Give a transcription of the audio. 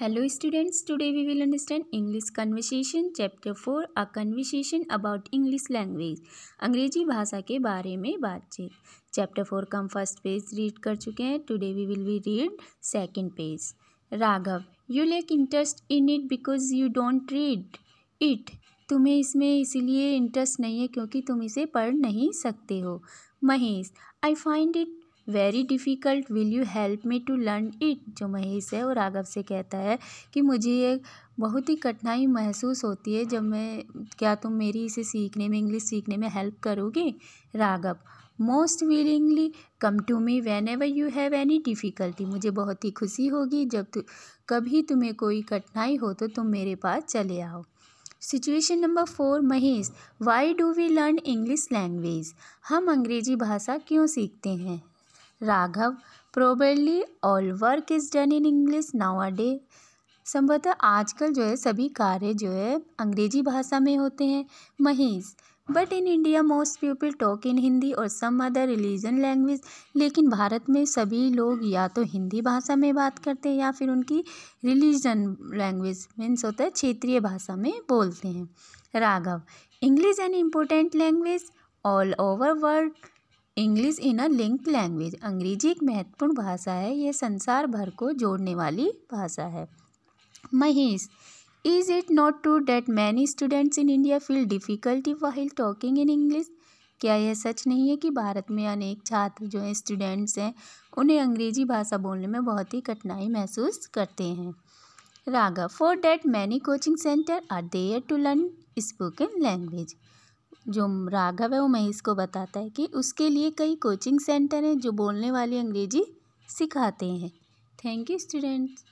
hello students today we will understand English conversation chapter four a conversation about English language अंग्रेजी भाषा के बारे में बातचीत चैप्टर फोर का हम फर्स्ट पेज रीड कर चुके हैं today we will be read second page Raghav you lack interest in it because you don't read it तुम्हें इसमें इसीलिए इंटरेस्ट नहीं है क्योंकि तुम इसे पढ़ नहीं सकते हो Mahesh I find it very difficult will you help me to learn it जो महेश है वो राघव से कहता है कि मुझे ये बहुत ही कठिनाई महसूस होती है जब मैं क्या तुम मेरी इसे सीखने में इंग्लिश सीखने में हेल्प करोगे Raghav most willingly come to me whenever you have any difficulty मुझे बहुत ही खुशी होगी जब तु, कभी तुम्हें कोई कठिनाई हो तो तुम मेरे पास चले आओ situation number four Mahesh why do we learn English language हम अंग्रेजी भाषा क्यों सीखते हैं Raghav Raghav all work is done in in English अडे संभवतः आजकल जो है सभी कार्य जो है अंग्रेजी भाषा में होते हैं Mahesh but in India most people talk in Hindi और सम अदर रिलीजन लैंग्वेज लेकिन भारत में सभी लोग या तो हिंदी भाषा में बात करते हैं या फिर उनकी रिलीजन लैंग्वेज मीन्स होता है क्षेत्रीय भाषा में बोलते हैं Raghav English an important language all over world English in a link language अंग्रेजी एक महत्वपूर्ण भाषा है यह संसार भर को जोड़ने वाली भाषा है Mahesh is it not true that many students in India feel difficulty while talking in English क्या यह सच नहीं है कि भारत में अनेक छात्र जो हैं स्टूडेंट्स हैं उन्हें अंग्रेजी भाषा बोलने में बहुत ही कठिनाई महसूस करते हैं Raghav for that many coaching centre are there to learn spoken language जो राघव है वो महेश को बताता है कि उसके लिए कई कोचिंग सेंटर हैं जो बोलने वाली अंग्रेजी सिखाते हैं थैंक यू स्टूडेंट्स